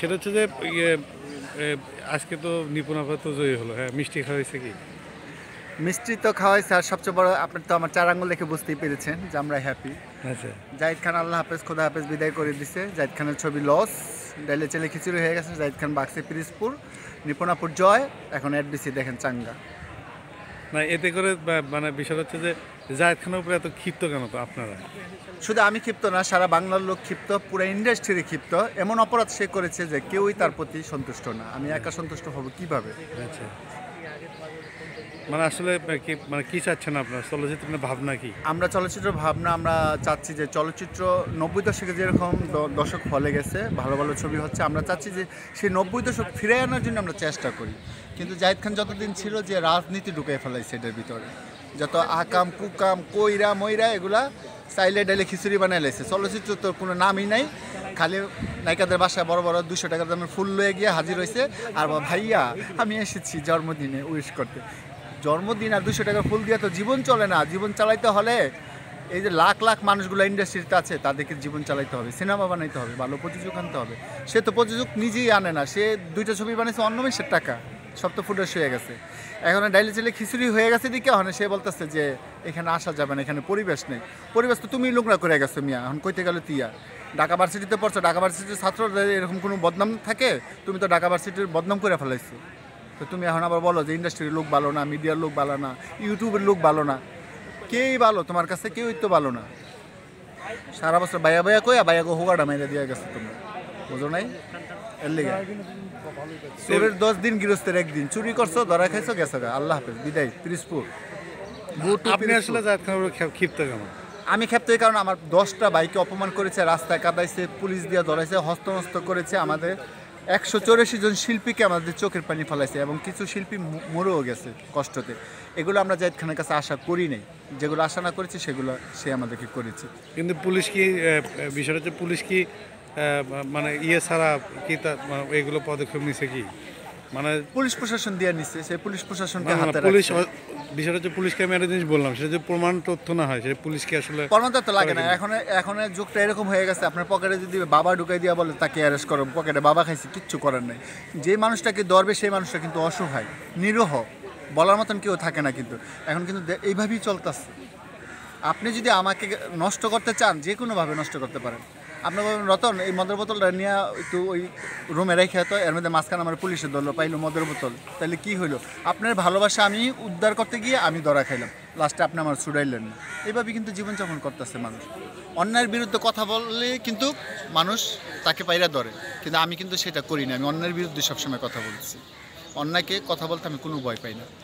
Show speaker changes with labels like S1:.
S1: সেটা হচ্ছে যে ইয়ে আজকে তো নিপুণাভা তো জয়ী হলো হ্যাঁ মিষ্টি খাওয়াইছে কি মিষ্টি তো খাওয়াইছে আর সবচেয়ে বড় আপনি তো আমার চার আঙ্গুল দেখে বুঝতেই পেরেছেন যে আমরা হ্যাপি আচ্ছা জাহিদ খান আল্লাহ হাফেজ খোদা হাফেজ বিদায় করে দিছে জাহিদ খানের ছবি লস ডাইলে চেলে খিচুড়ি হয়ে গেছে জাহিদ খান বাক্সে পিরিজপুর নিপুণাপুর জয় এখন এডবিসি দেখেন চাঙ্গা না মানে এতে করে মানে বিষয় হচ্ছে যে জায়দ খানের উপরে এত ক্ষিপ্ত কেন তো আপনারা শুধু আমি ক্ষিপ্ত না সারা বাংলার লোক ক্ষিপ্ত পুরো ইন্ডাস্ট্রি ক্ষিপ্ত এমন অপরাধ সে করেছে যে কেউই তার প্রতি সন্তুষ্ট না আমি একা সন্তুষ্ট হব কিভাবে আচ্ছা মানে আসলে মানে কি মানে কি চাচ্ছেন আপনার চলচ্চিত্রের ভাবনা কি আমরা চলচ্চিত্র ভাবনা আমরা চাচ্ছি যে চলচ্চিত্র নব্বই দশকে যেরকম দশক ফলে গেছে ভালো ভালো ছবি হচ্ছে আমরা চাচ্ছি যে সেই নব্বই দশক ফিরে আনার জন্য আমরা চেষ্টা করি কিন্তু জাহিদ খান যতদিন ছিল যে রাজনীতি ঢুকে ফেলাই সেটার ভিতরে যত আকাম কুকাম কইরা মইরা এগুলা চাইলে ডাইলে খিচুড়ি বানাই লাইছে চলচ্চিত্র তোর কোনো নামই নাই খালি নায়িকাদের বাসায় বড় বড় দুশো টাকা দামের ফুল লয়ে গিয়ে হাজির হয়েছে আর ভাইয়া আমি এসেছি জন্মদিনে উইশ করতে জন্মদিন আর দুশো টাকা ফুল দিয়ে তো জীবন চলে না জীবন চালাইতে হলে এই যে লাখ লাখ মানুষগুলো ইন্ডাস্ট্রিতে আছে তাদেরকে জীবন চালাইতে হবে সিনেমা বানাইতে হবে ভালো প্রযোজক আনতে হবে সে তো প্রযোজক নিজেই আনে না সে দুইটা ছবি বানিয়েছে অন্য টাকা সব তো ফুটে হয়ে গেছে এখন ডাইলে চাইলে খিচুড়ি হয়ে গেছে দিকে এখন সে বলতেছে যে এখানে আসা যাবে না এখানে পরিবেশ নেই পরিবেশ তো তুমি লোকরা করে গেছো মিয়া এখন কইতে গেলো তিয়া ঢাকা ভার্সিটিতে পড়ছো ঢাকা ভার্সিটির ছাত্রদের এরকম কোনো বদনাম থাকে তুমি তো ঢাকা ভার্সিটির বদনাম করে ফেলাইছো তো তুমি এখন আবার বলো যে ইন্ডাস্ট্রির লোক ভালো না মিডিয়ার লোক ভালো না ইউটিউবের লোক ভালো না কেই ভালো তোমার কাছে কেউই তো ভালো না সারা বছর বায়া বায়া কয়া বায়া গো হোগাডা মেরে দিয়ে গেছে তোমার বোঝো নাই এর দশ দিন গৃহস্থের একদিন চুরি করছো ধরা খাইছো গেছো আল্লাহ হাফেজ বিদায় ত্রিশপুর ক্ষিপ্ত কেমন আমি ক্ষেপ্ত কারণ আমার দশটা বাইকে অপমান করেছে রাস্তায় কাদাইছে পুলিশ দিয়ে ধরাইছে হস্তনস্ত করেছে আমাদের একশো চৌরাশি জন শিল্পীকে আমাদের চোখের পানি ফেলাইছে এবং কিছু শিল্পী মরেও গেছে কষ্টতে এগুলো আমরা জাহিদ খানের কাছে আশা করি নাই যেগুলো আশা না করেছি সেগুলো সে আমাদেরকে করেছে কিন্তু পুলিশ কি বিষয়টা হচ্ছে পুলিশ কি মানে ইয়ে ছাড়া কি তা এগুলো পদক্ষেপ নিছে কি মানে পুলিশ প্রশাসন দিয়ে নিচ্ছে সেই পুলিশ প্রশাসনকে পুলিশ বিষয়টা হচ্ছে পুলিশকে আমি একটা জিনিস বললাম সেটা যে প্রমাণ তথ্য না হয় সেই পুলিশকে আসলে প্রমাণ তথ্য লাগে না এখন এখন যুগটা এরকম হয়ে গেছে আপনার পকেটে যদি বাবা ঢুকাই দিয়ে বলে তাকে অ্যারেস্ট করো পকেটে বাবা খাইছে কিচ্ছু করার নেই যে মানুষটাকে ধরবে সেই মানুষটা কিন্তু অসহায় নিরহ বলার মতন কেউ থাকে না কিন্তু এখন কিন্তু এইভাবেই চলতেছে আপনি যদি আমাকে নষ্ট করতে চান যে কোনোভাবে নষ্ট করতে পারেন আপনার বলবেন রতন এই মদের বোতলটা নিয়ে একটু ওই রুমে রেখে তো এর মধ্যে মাঝখানে আমার পুলিশে ধরলো পাইলো মদের বোতল তাহলে কি হলো আপনার ভালোবাসা আমি উদ্ধার করতে গিয়ে আমি ধরা খাইলাম লাস্টে আপনি আমার ছুড়াইলেন না এইভাবে কিন্তু জীবনযাপন করতেছে মানুষ অন্যায়ের বিরুদ্ধে কথা বললে কিন্তু মানুষ তাকে পাইরা ধরে কিন্তু আমি কিন্তু সেটা করি না আমি অন্যায়ের বিরুদ্ধে সবসময় কথা বলছি অন্যায়কে কথা বলতে আমি কোনো ভয় পাই না